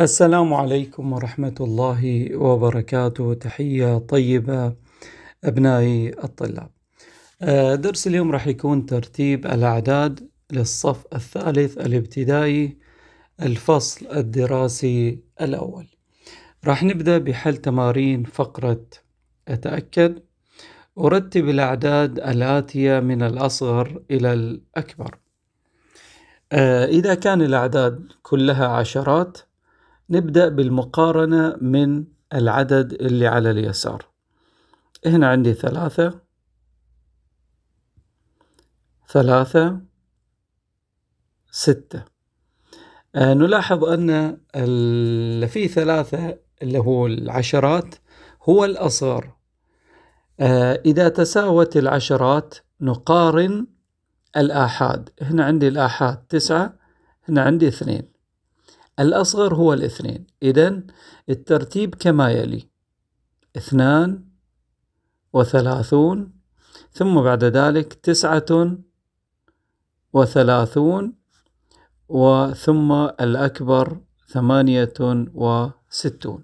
السلام عليكم ورحمة الله وبركاته تحية طيبة أبنائي الطلاب آه، درس اليوم راح يكون ترتيب الأعداد للصف الثالث الابتدائي الفصل الدراسي الأول راح نبدأ بحل تمارين فقرة أتأكد أرتب الأعداد الآتية من الأصغر إلى الأكبر آه، إذا كان الأعداد كلها عشرات نبدأ بالمقارنة من العدد اللي على اليسار هنا عندي ثلاثة ثلاثة ستة آه نلاحظ أن اللي فيه ثلاثة اللي هو العشرات هو الأصغر آه إذا تساوت العشرات نقارن الآحاد هنا عندي الآحاد تسعة هنا عندي اثنين الأصغر هو الاثنين إذا الترتيب كما يلي اثنان وثلاثون ثم بعد ذلك تسعة وثلاثون وثم الأكبر ثمانية وستون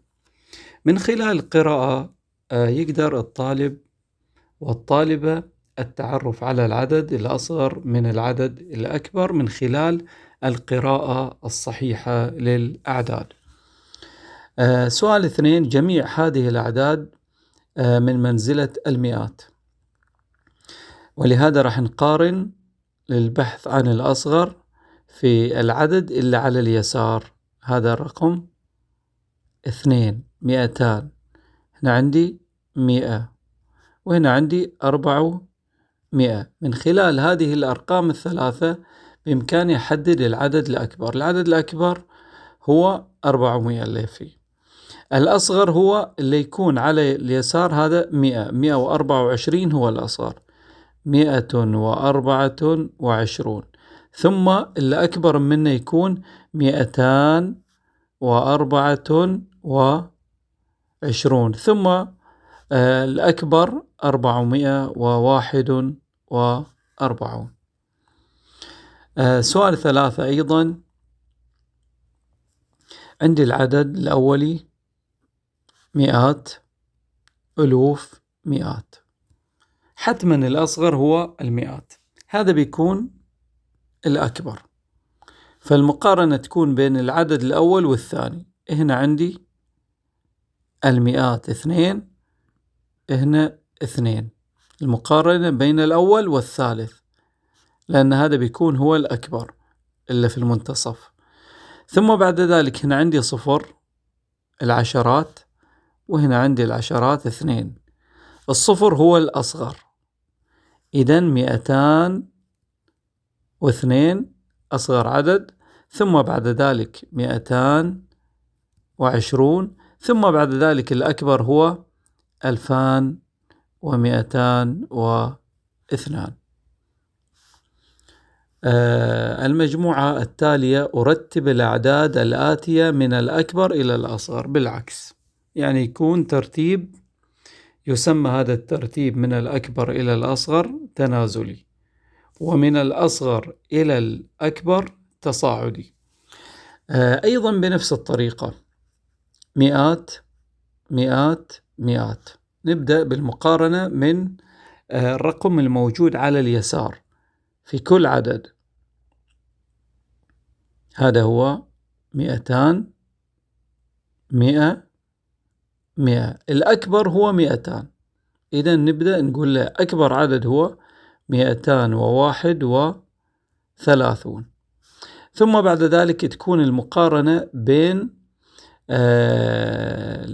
من خلال القراءة آه، يقدر الطالب والطالبة التعرف على العدد الأصغر من العدد الأكبر من خلال القراءة الصحيحة للأعداد آه، سؤال اثنين جميع هذه الأعداد آه، من منزلة المئات ولهذا راح نقارن للبحث عن الأصغر في العدد إلا على اليسار هذا الرقم اثنين مئتان هنا عندي مئة وهنا عندي أربعة مئة من خلال هذه الأرقام الثلاثة بإمكاني أحدد العدد الأكبر العدد الأكبر هو 400 اللي فيه الأصغر هو اللي يكون على اليسار هذا 100 124 هو الأصغر 124 ثم اللي أكبر منه يكون 224 ثم آه، الأكبر 441 آه، سؤال ثلاثة أيضا عندي العدد الأولي مئات ألوف مئات حتما الأصغر هو المئات هذا بيكون الأكبر فالمقارنة تكون بين العدد الأول والثاني هنا عندي المئات اثنين هنا اثنين المقارنة بين الأول والثالث لأن هذا بيكون هو الأكبر إلا في المنتصف ثم بعد ذلك هنا عندي صفر العشرات وهنا عندي العشرات اثنين الصفر هو الأصغر إذا مئتان واثنين أصغر عدد ثم بعد ذلك مئتان وعشرون ثم بعد ذلك الأكبر هو ألفان ومئتان واثنان آه، المجموعة التالية أرتب الأعداد الآتية من الأكبر إلى الأصغر بالعكس يعني يكون ترتيب يسمى هذا الترتيب من الأكبر إلى الأصغر تنازلي ومن الأصغر إلى الأكبر تصاعدي آه، أيضا بنفس الطريقة مئات مئات مئات نبدأ بالمقارنة من آه، الرقم الموجود على اليسار في كل عدد هذا هو مئتان مئة مئة الأكبر هو مئتان إذا نبدأ نقول له أكبر عدد هو مئتان وواحد وثلاثون ثم بعد ذلك تكون المقارنة بين آه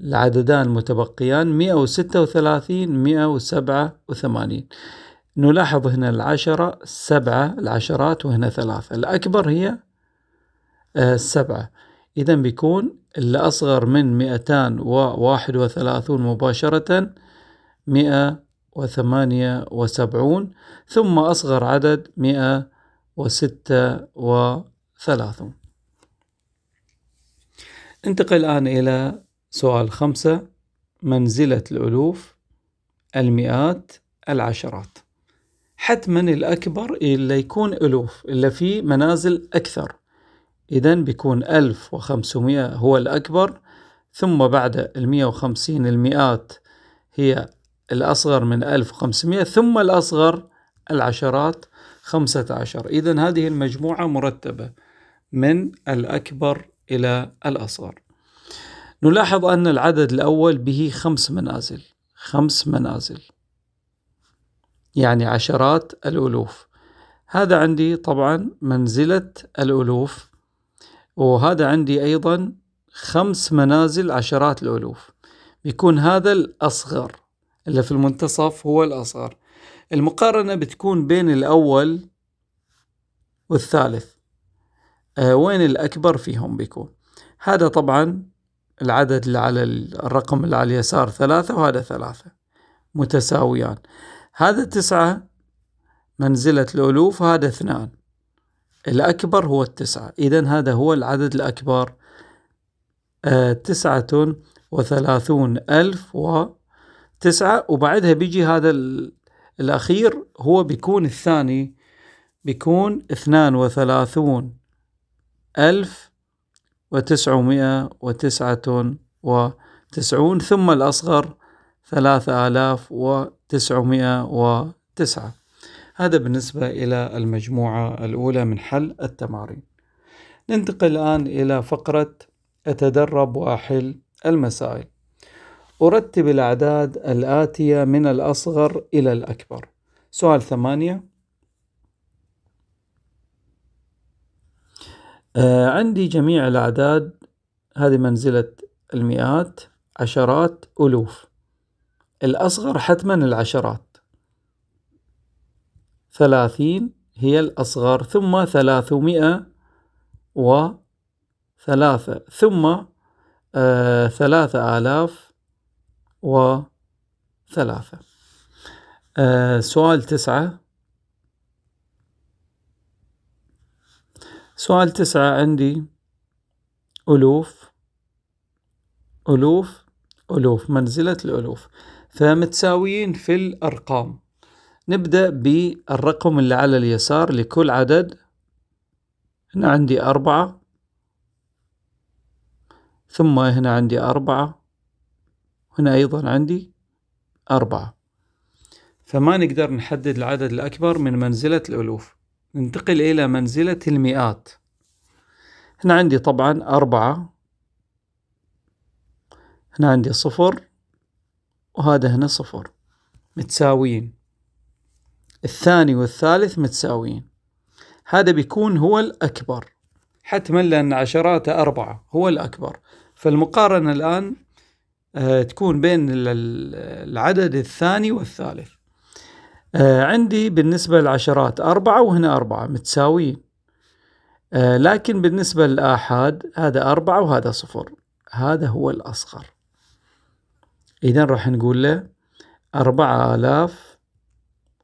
العددان المتبقيان مئة وستة وثلاثين مئة وسبعة وثمانين نلاحظ هنا العشرة سبعة العشرات وهنا ثلاثة الأكبر هي السبعة آه، إذا بيكون اللي أصغر من مئتان وواحد وثلاثون مباشرة مئة وثمانية وسبعون ثم أصغر عدد مئة وستة وثلاثون انتقل الآن إلى سؤال خمسة منزلة الألوف المئات العشرات حتما الأكبر اللي يكون ألوف اللي فيه منازل أكثر إذا بيكون ألف وخمسمائة هو الأكبر ثم بعد المية وخمسين المئات هي الأصغر من ألف وخمسمائة ثم الأصغر العشرات خمسة عشر إذا هذه المجموعة مرتبة من الأكبر إلى الأصغر نلاحظ أن العدد الأول به خمس منازل خمس منازل يعني عشرات الألوف هذا عندي طبعا منزلة الألوف وهذا عندي أيضا خمس منازل عشرات الألوف بيكون هذا الأصغر اللي في المنتصف هو الأصغر المقارنة بتكون بين الأول والثالث أه وين الأكبر فيهم بيكون هذا طبعا العدد اللي على الرقم اللي على اليسار ثلاثة وهذا ثلاثة متساويان هذا تسعة منزلة الألوف هذا اثنان الأكبر هو التسعة إذا هذا هو العدد الأكبر آه، تسعة وثلاثون ألف وتسعة وبعدها بيجي هذا الأخير هو بيكون الثاني بيكون اثنان وثلاثون ألف وتسعمائة وتسعة وتسعون ثم الأصغر ثلاثة آلاف و 909 هذا بالنسبة إلى المجموعة الأولى من حل التمارين ننتقل الآن إلى فقرة أتدرب وأحل المسائل أرتب الأعداد الآتية من الأصغر إلى الأكبر سؤال ثمانية آه عندي جميع الأعداد هذه منزلة المئات عشرات ألوف الأصغر حتما العشرات ثلاثين هي الأصغر ثم ثلاثمائة وثلاثة ثم آه ثلاثة آلاف وثلاثة آه سؤال تسعة سؤال تسعة عندي ألوف ألوف ألوف منزلة الألوف فمتساويين في الأرقام نبدأ بالرقم اللي على اليسار لكل عدد هنا عندي أربعة ثم هنا عندي أربعة هنا أيضا عندي أربعة فما نقدر نحدد العدد الأكبر من منزلة الألوف ننتقل إلى منزلة المئات هنا عندي طبعا أربعة هنا عندي صفر وهذا هنا صفر متساويين الثاني والثالث متساويين هذا بيكون هو الأكبر حتما لأن عشراته أربعة هو الأكبر فالمقارنة الآن آه، تكون بين العدد الثاني والثالث آه، عندي بالنسبة للعشرات أربعة وهنا أربعة متساويين آه، لكن بالنسبة للآحاد هذا أربعة وهذا صفر هذا هو الأصغر إذا راح نقول له أربعة آلاف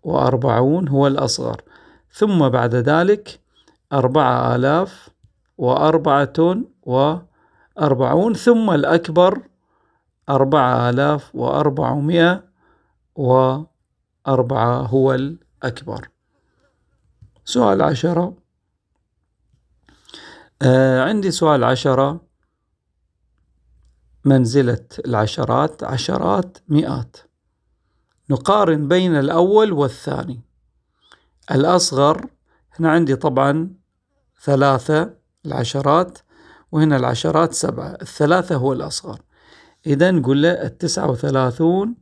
وأربعون هو الأصغر ثم بعد ذلك أربعة آلاف وأربعة وأربعون ثم الأكبر أربعة آلاف وأربعمائة وأربعة هو الأكبر سؤال عشرة آه عندي سؤال عشرة منزلة العشرات عشرات مئات نقارن بين الأول والثاني الأصغر هنا عندي طبعا ثلاثة العشرات وهنا العشرات سبعة الثلاثة هو الأصغر إذا نقول له التسعة وثلاثون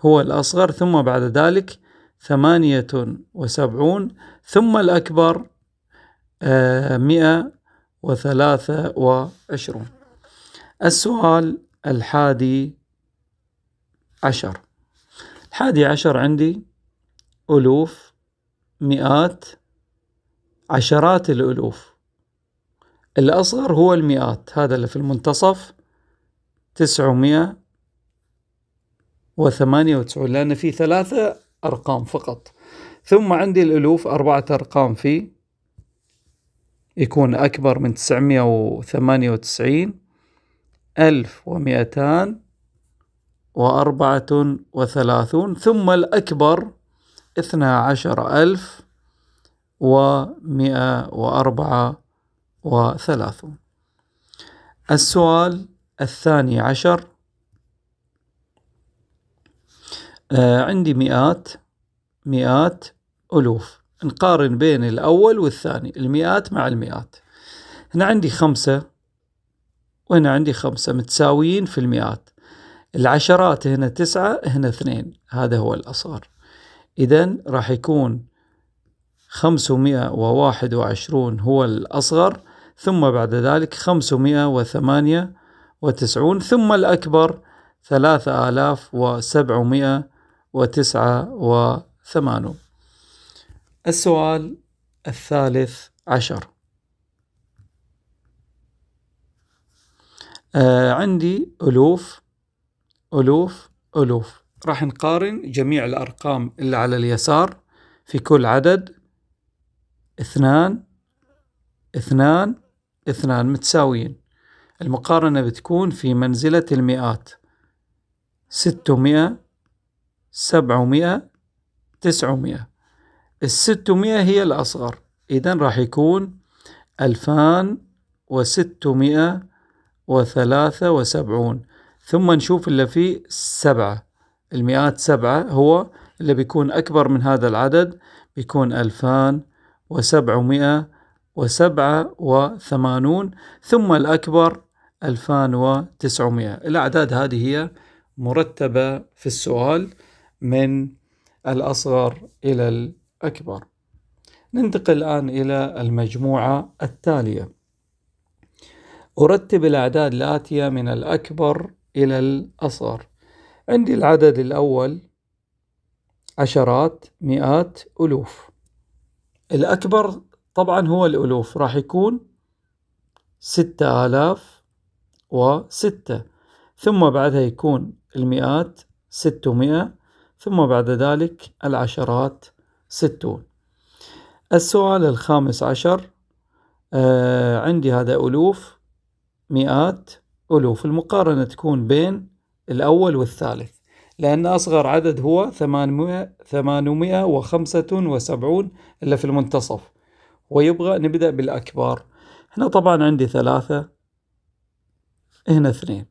هو الأصغر ثم بعد ذلك ثمانية وسبعون ثم الأكبر آه، مئة وثلاثة وعشرون السؤال الحادي عشر الحادي عشر عندي ألوف مئات عشرات الألوف الأصغر هو المئات هذا اللي في المنتصف تسعمائة وثمانية وتسعون لأن في ثلاثة أرقام فقط ثم عندي الألوف أربعة أرقام فيه يكون أكبر من تسعمائة وثمانية وتسعين ألف ومئتان وأربعة وثلاثون ثم الأكبر اثنا عشر ألف ومئة وأربعة وثلاثون السؤال الثاني عشر آه عندي مئات مئات ألوف نقارن بين الأول والثاني المئات مع المئات هنا عندي خمسة وهنا عندي خمسة متساويين في المئات العشرات هنا تسعة هنا اثنين هذا هو الأصغر إذا راح يكون خمسمائة وواحد وعشرون هو الأصغر ثم بعد ذلك خمسمائة وثمانية وتسعون ثم الأكبر ثلاثة آلاف وسبعمائة وتسعة وثمانون السؤال الثالث عشر آه عندي ألوف ألوف ألوف راح نقارن جميع الأرقام اللي على اليسار في كل عدد اثنان اثنان اثنان متساويين المقارنة بتكون في منزلة المئات ستمائة سبعمائة تسعمائة الستمائة هي الأصغر إذن راح يكون ألفان وستمائة وثلاثة وسبعون ثم نشوف اللي فيه سبعة المئات سبعة هو اللي بيكون أكبر من هذا العدد بيكون ألفان وسبعمائة وسبعة وثمانون ثم الأكبر ألفان وتسعمائة الأعداد هذه هي مرتبة في السؤال من الأصغر إلى الأكبر ننتقل الآن إلى المجموعة التالية أرتب الأعداد الآتية من الأكبر إلى الأصغر عندي العدد الأول عشرات مئات ألوف الأكبر طبعا هو الألوف راح يكون ستة آلاف وستة ثم بعدها يكون المئات ستمائة ثم بعد ذلك العشرات ستون السؤال الخامس عشر آه عندي هذا ألوف مئات ألوف المقارنة تكون بين الأول والثالث لأن أصغر عدد هو وخمسة 875 اللي في المنتصف ويبغى نبدأ بالأكبر هنا طبعا عندي ثلاثة هنا اثنين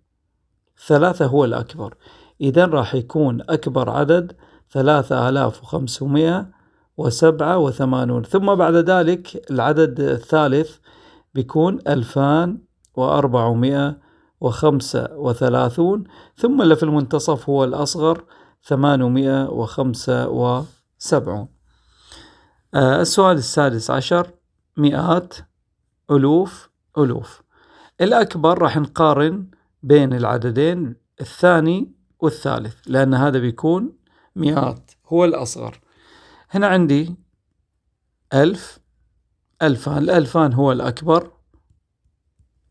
ثلاثة هو الأكبر إذا راح يكون أكبر عدد ثلاثة آلاف وخمسمائة وسبعة وثمانون ثم بعد ذلك العدد الثالث بيكون ألفان وأربعمائة وخمسة وثلاثون ثم اللي في المنتصف هو الأصغر ثمانمائة وخمسة وسبعون آه، السؤال السادس عشر مئات ألوف ألوف الأكبر راح نقارن بين العددين الثاني والثالث لأن هذا بيكون مئات هو الأصغر هنا عندي ألف ألفان الألفان هو الأكبر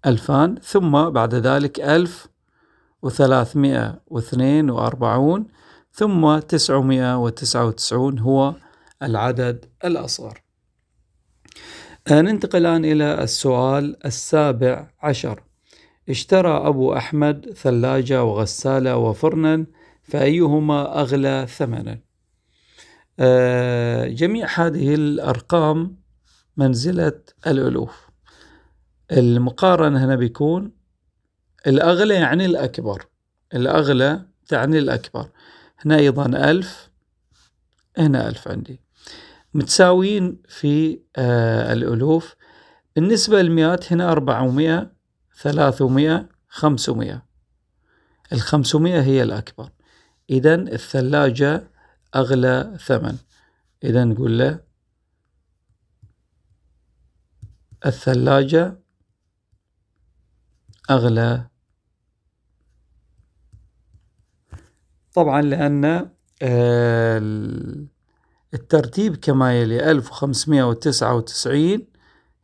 ألفان ثم بعد ذلك 1342 ثم 999 هو العدد الأصغر آه، ننتقل الآن إلى السؤال السابع عشر اشترى أبو أحمد ثلاجة وغسالة وفرنا فأيهما أغلى ثمنا آه، جميع هذه الأرقام منزلة الألوف المقارنة هنا بيكون الأغلى يعني الأكبر الأغلى تعني الأكبر هنا أيضا ألف هنا ألف عندي متساويين في آه الألوف بالنسبة للمئات هنا أربعمائة ثلاثمائة خمسمائة الخمسمائة هي الأكبر إذا الثلاجة أغلى ثمن إذا نقول له الثلاجة أغلى طبعا لأن آه، الترتيب كما يلي 1599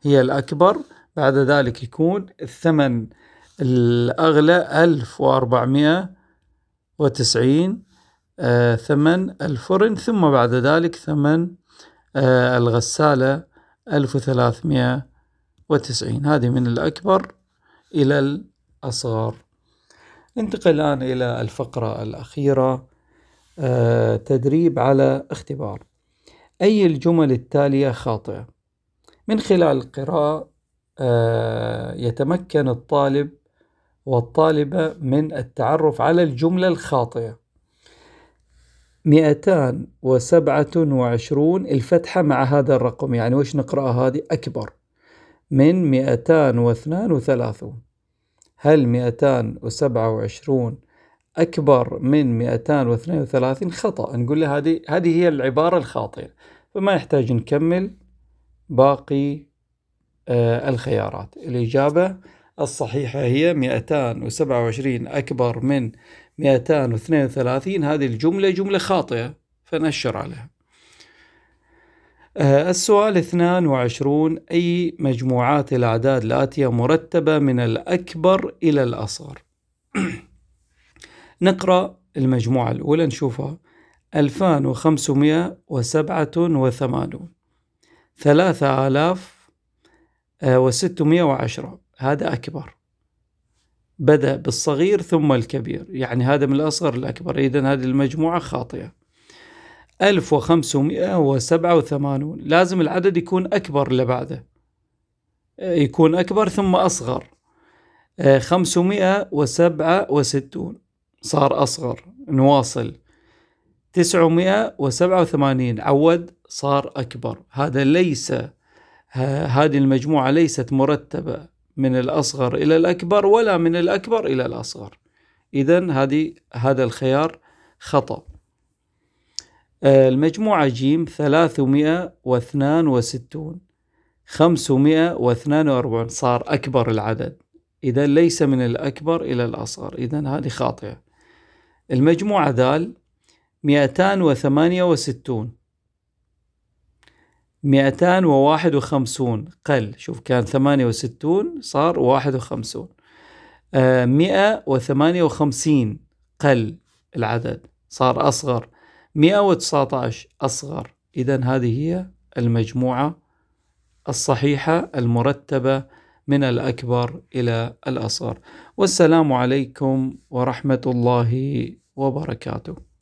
هي الأكبر بعد ذلك يكون الثمن الأغلى 1490 آه، ثمن الفرن ثم بعد ذلك ثمن آه، الغسالة 1390 هذه من الأكبر إلى الأصغر ننتقل الآن إلى الفقرة الأخيرة آه، تدريب على اختبار أي الجمل التالية خاطئة من خلال القراءة آه، يتمكن الطالب والطالبة من التعرف على الجملة الخاطئة 227 الفتحة مع هذا الرقم يعني وش نقرأها هذه أكبر من 232 هل 227 أكبر من 232 خطأ نقول له هذه هذه هي العبارة الخاطئة فما يحتاج نكمل باقي آه الخيارات الإجابة الصحيحة هي 227 أكبر من 232 هذه الجملة جملة خاطئة فنشر عليها آه، السؤال 22 أي مجموعات الأعداد الآتية مرتبة من الأكبر إلى الأصغر نقرأ المجموعة الأولى نشوفها 2587 3610 آه، هذا أكبر بدأ بالصغير ثم الكبير يعني هذا من الأصغر للأكبر إذا هذه المجموعة خاطئة 1587 لازم العدد يكون أكبر لبعده بعده إيه، يكون أكبر ثم أصغر 567 إيه، صار أصغر نواصل 987 عود صار أكبر هذا ليس هذه المجموعة ليست مرتبة من الأصغر إلى الأكبر ولا من الأكبر إلى الأصغر إذا هذه هذا الخيار خطأ آه، المجموعة جيم ثلاثمائة واثنان وستون خمسمائة واثنان وأربعون صار أكبر العدد إذا ليس من الأكبر إلى الأصغر إذا هذه خاطئة المجموعة ذال مئتان وثمانية وستون مئتان وواحد وخمسون قل شوف كان ثمانية وستون صار واحد وخمسون آه، مئة وثمانية وخمسين قل العدد صار أصغر 119 أصغر إذا هذه هي المجموعة الصحيحة المرتبة من الأكبر إلى الأصغر والسلام عليكم ورحمة الله وبركاته